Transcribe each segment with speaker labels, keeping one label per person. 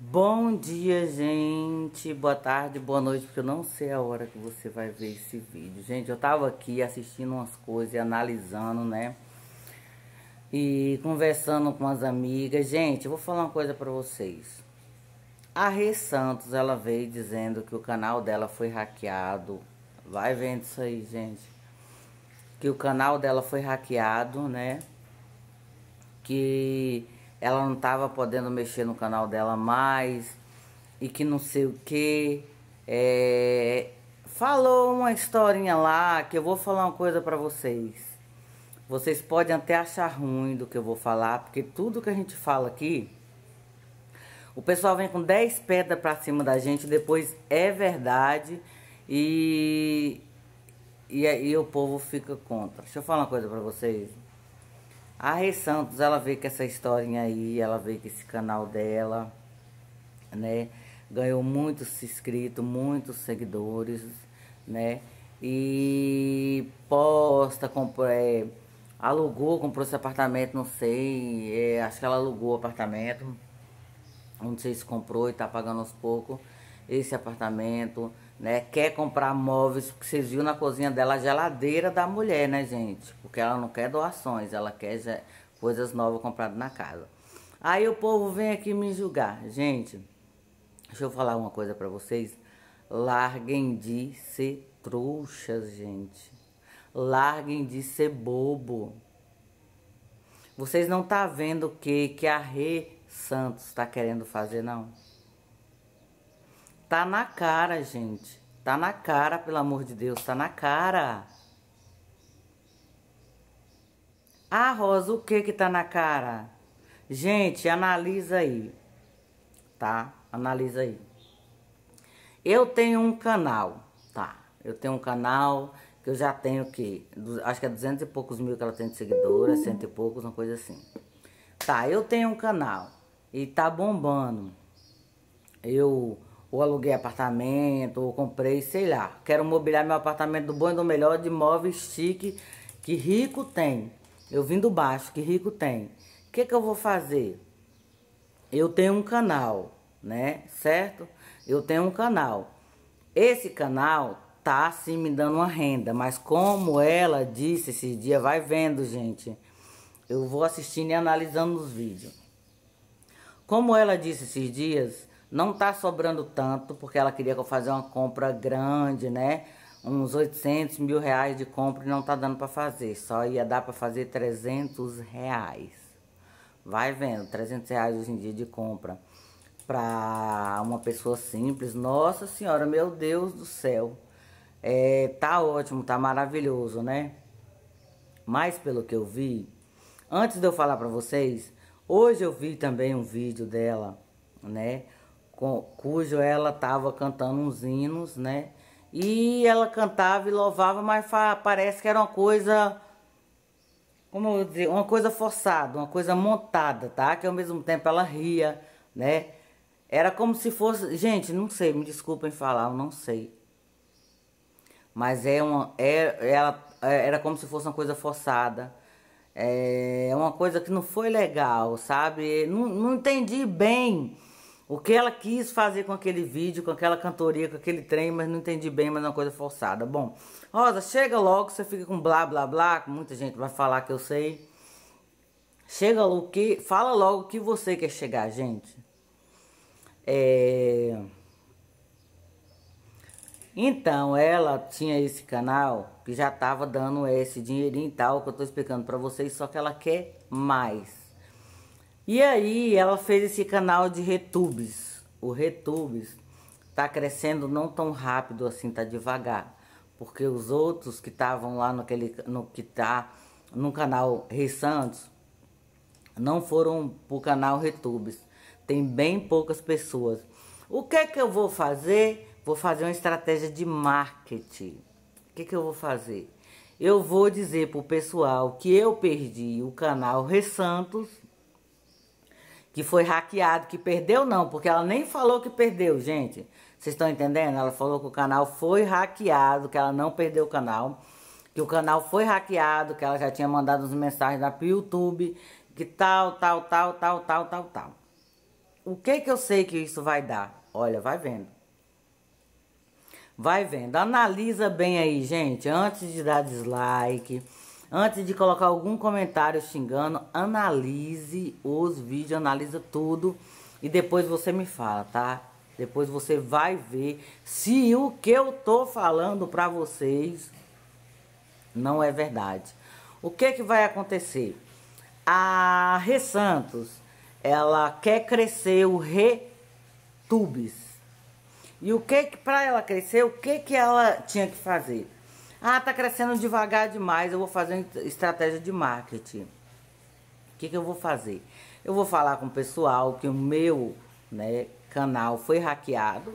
Speaker 1: Bom dia, gente. Boa tarde, boa noite, porque eu não sei a hora que você vai ver esse vídeo. Gente, eu tava aqui assistindo umas coisas e analisando, né? E conversando com as amigas. Gente, eu vou falar uma coisa pra vocês. A Rê Santos, ela veio dizendo que o canal dela foi hackeado. Vai vendo isso aí, gente. Que o canal dela foi hackeado, né? Que ela não estava podendo mexer no canal dela mais e que não sei o que. É, falou uma historinha lá que eu vou falar uma coisa para vocês. Vocês podem até achar ruim do que eu vou falar, porque tudo que a gente fala aqui, o pessoal vem com 10 pedras para cima da gente, depois é verdade e, e aí o povo fica contra. Deixa eu falar uma coisa para vocês. A Rei Santos, ela veio com essa historinha aí, ela veio com esse canal dela, né? Ganhou muitos inscritos, muitos seguidores, né? E posta, comprou, é, alugou, comprou esse apartamento, não sei, é, acho que ela alugou o apartamento. Não sei se comprou e tá pagando aos poucos esse apartamento, né? Quer comprar móveis, porque vocês viram na cozinha dela a geladeira da mulher, né, gente? Porque ela não quer doações, ela quer coisas novas compradas na casa. Aí o povo vem aqui me julgar. Gente, deixa eu falar uma coisa para vocês. Larguem de ser trouxas, gente. Larguem de ser bobo. Vocês não tá vendo o que que a Rê Santos está querendo fazer, não? Tá na cara, gente. Tá na cara, pelo amor de Deus, tá na cara. Ah, Rosa, o que que tá na cara? Gente, analisa aí, tá? Analisa aí. Eu tenho um canal, tá? Eu tenho um canal que eu já tenho que, acho que é duzentos e poucos mil que ela tem de seguidores, cento e poucos, uma coisa assim. Tá, eu tenho um canal e tá bombando. Eu ou aluguei apartamento, ou comprei, sei lá. Quero mobiliar meu apartamento do bom e do melhor de móveis chique que rico tem. Eu vim do baixo, que rico tem. O que, que eu vou fazer? Eu tenho um canal, né? Certo? Eu tenho um canal. Esse canal tá assim me dando uma renda, mas como ela disse esse dia, vai vendo, gente. Eu vou assistindo e analisando os vídeos. Como ela disse esses dias, não tá sobrando tanto, porque ela queria que eu fazia uma compra grande, né? Uns 800 mil reais de compra e não tá dando pra fazer. Só ia dar pra fazer 300 reais. Vai vendo, 300 reais hoje em dia de compra. Pra uma pessoa simples. Nossa senhora, meu Deus do céu. É, tá ótimo, tá maravilhoso, né? Mas pelo que eu vi, antes de eu falar pra vocês, hoje eu vi também um vídeo dela, né? cujo ela estava cantando uns hinos, né? E ela cantava e louvava, mas parece que era uma coisa, como eu vou dizer, uma coisa forçada, uma coisa montada, tá? Que ao mesmo tempo ela ria, né? Era como se fosse, gente, não sei, me desculpem falar, eu não sei. Mas é uma, é, ela, é, era como se fosse uma coisa forçada. É, é uma coisa que não foi legal, sabe? Não, não entendi bem o que ela quis fazer com aquele vídeo, com aquela cantoria, com aquele trem, mas não entendi bem, mas é uma coisa forçada. Bom, Rosa, chega logo, você fica com blá blá blá, muita gente vai falar que eu sei. Chega logo que. Fala logo que você quer chegar, gente. É... Então, ela tinha esse canal que já tava dando esse dinheirinho e tal, que eu tô explicando pra vocês, só que ela quer mais. E aí ela fez esse canal de retubes. O retubes tá crescendo não tão rápido assim, tá devagar, porque os outros que estavam lá naquele no que tá no canal Rei Santos não foram pro canal retubes. Tem bem poucas pessoas. O que é que eu vou fazer? Vou fazer uma estratégia de marketing. O que é que eu vou fazer? Eu vou dizer pro pessoal que eu perdi o canal Rei Santos que foi hackeado, que perdeu não, porque ela nem falou que perdeu, gente. Vocês estão entendendo? Ela falou que o canal foi hackeado, que ela não perdeu o canal, que o canal foi hackeado, que ela já tinha mandado as mensagens na YouTube, que tal, tal, tal, tal, tal, tal, tal. O que que eu sei que isso vai dar? Olha, vai vendo. Vai vendo, analisa bem aí, gente, antes de dar dislike Antes de colocar algum comentário xingando, analise os vídeos, analisa tudo e depois você me fala, tá? Depois você vai ver se o que eu tô falando para vocês não é verdade. O que que vai acontecer? A Re Santos, ela quer crescer o ReTubes. E o que que para ela crescer, o que que ela tinha que fazer? Ah, tá crescendo devagar demais, eu vou fazer estratégia de marketing. O que, que eu vou fazer? Eu vou falar com o pessoal que o meu né, canal foi hackeado.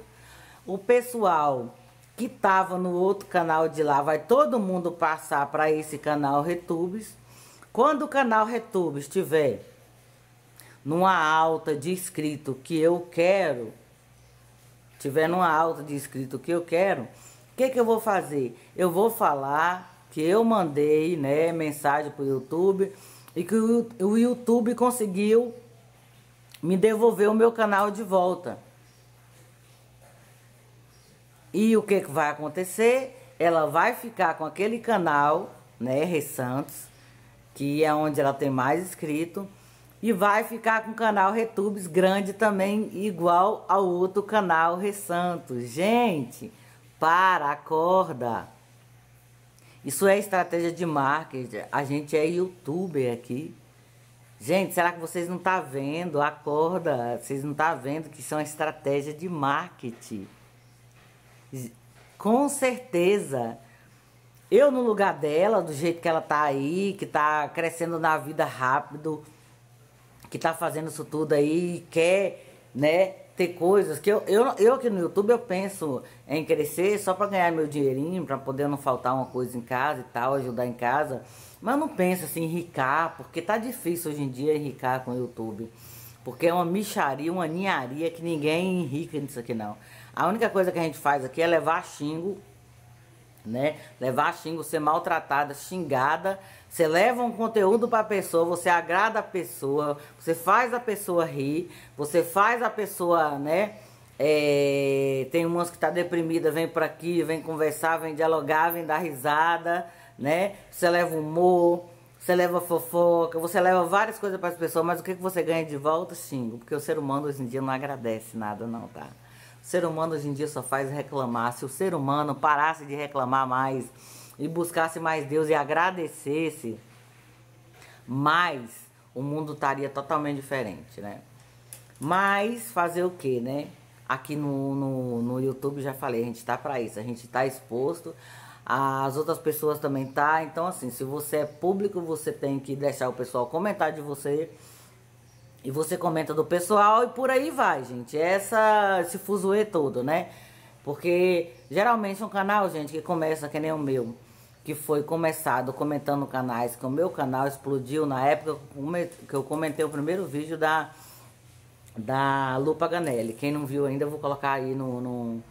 Speaker 1: O pessoal que estava no outro canal de lá vai todo mundo passar para esse canal Retubes. Quando o canal Retubes estiver numa alta de inscrito que eu quero, tiver numa alta de inscrito que eu quero, o que, que eu vou fazer? Eu vou falar que eu mandei né, mensagem para o YouTube e que o, YouTube conseguiu me devolver o meu canal de volta. E o que, que vai acontecer? Ela vai ficar com aquele canal, né, Rê Santos, que é onde ela tem mais inscrito, e vai ficar com o canal Retubes grande também, igual ao outro canal Rê Santos. Gente, para, acorda. Isso é estratégia de marketing. A gente é youtuber aqui. Gente, será que vocês não estão tá vendo? Acorda. Vocês não estão tá vendo que são é estratégia de marketing. Com certeza. Eu no lugar dela, do jeito que ela tá aí, que tá crescendo na vida rápido, que tá fazendo isso tudo aí, quer, né, ter coisas que eu, eu, eu aqui no YouTube eu penso em crescer só para ganhar meu dinheirinho, para poder não faltar uma coisa em casa e tal, ajudar em casa. Mas não penso assim, enricar, porque tá difícil hoje em dia enricar com o YouTube. Porque é uma micharia, uma ninharia que ninguém enrica nisso aqui não. A única coisa que a gente faz aqui é levar xingo, né? Levar xingo, ser maltratada, xingada você leva um conteúdo para a pessoa, você agrada a pessoa, você faz a pessoa rir, você faz a pessoa, né? É, tem umas que tá deprimida, vem para aqui, vem conversar, vem dialogar, vem dar risada, né? Você leva humor, você leva fofoca, você leva várias coisas para as pessoas, mas o que, que você ganha de volta? Xingo, porque o ser humano hoje em dia não agradece nada, não, tá? O ser humano hoje em dia só faz reclamar. Se o ser humano parasse de reclamar mais e buscasse mais Deus e agradecesse mais, o mundo estaria totalmente diferente, né? Mas fazer o que, né? Aqui no, no, no YouTube já falei, a gente está para isso, a gente está exposto, as outras pessoas também tá. Então, assim, se você é público, você tem que deixar o pessoal comentar de você. E você comenta do pessoal e por aí vai, gente. É essa, esse fuzuê todo, né? Porque geralmente um canal, gente, que começa que nem o meu, que foi começado comentando canais, que o meu canal explodiu na época que eu comentei o primeiro vídeo da, da Lupa Ganelli Quem não viu ainda, eu vou colocar aí no, no...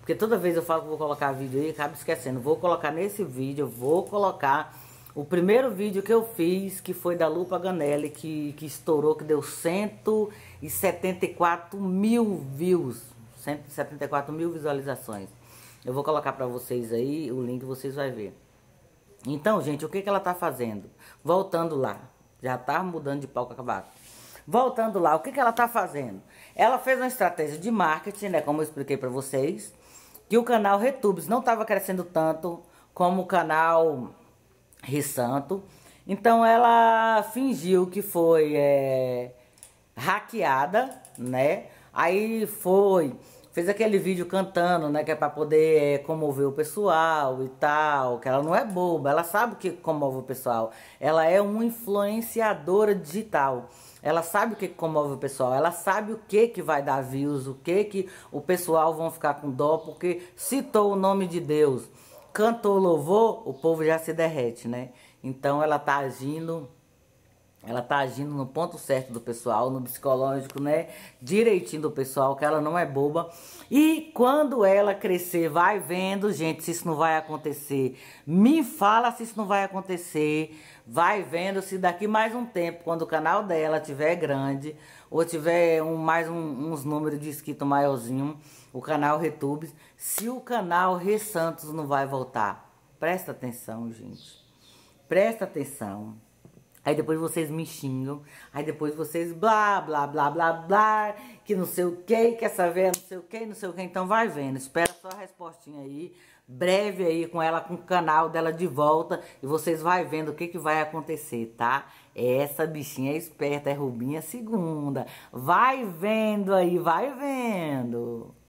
Speaker 1: Porque toda vez eu falo que vou colocar vídeo aí, acabo esquecendo. Vou colocar nesse vídeo, vou colocar o primeiro vídeo que eu fiz, que foi da Lupa Ganelli que, que estourou, que deu 174 mil views. 174 mil visualizações. Eu vou colocar para vocês aí o link, vocês vão ver. Então, gente, o que, que ela está fazendo? Voltando lá. Já está mudando de palco acabado. Voltando lá, o que, que ela está fazendo? Ela fez uma estratégia de marketing, né? Como eu expliquei para vocês. Que o canal Retubes não estava crescendo tanto como o canal Rissanto. Então, ela fingiu que foi é, hackeada, né? Aí foi fez aquele vídeo cantando, né? Que é pra poder é, comover o pessoal e tal. Que ela não é boba, ela sabe o que comove o pessoal. Ela é uma influenciadora digital. Ela sabe o que, comove o pessoal, ela sabe o que que vai dar views, o que que o pessoal vão ficar com dó, porque citou o nome de Deus, cantou louvor, o povo já se derrete, né? Então ela tá agindo ela tá agindo no ponto certo do pessoal, no psicológico, né? Direitinho do pessoal, que ela não é boba. E quando ela crescer, vai vendo, gente, se isso não vai acontecer. Me fala se isso não vai acontecer. Vai vendo se daqui mais um tempo, quando o canal dela tiver grande, ou tiver um, mais um, uns números de inscrito maiorzinho, o canal Retubes, se o canal Re Santos não vai voltar. Presta atenção, gente. Presta atenção. Aí depois vocês me xingam. Aí depois vocês blá, blá, blá, blá, blá. Que não sei o que, que essa velha não sei o que, não sei o que. Então vai vendo. Espera só a respostinha aí. Breve aí com ela, com o canal dela de volta. E vocês vai vendo o que, que vai acontecer, tá? É essa bichinha é esperta, é Rubinha Segunda. Vai vendo aí, vai vendo.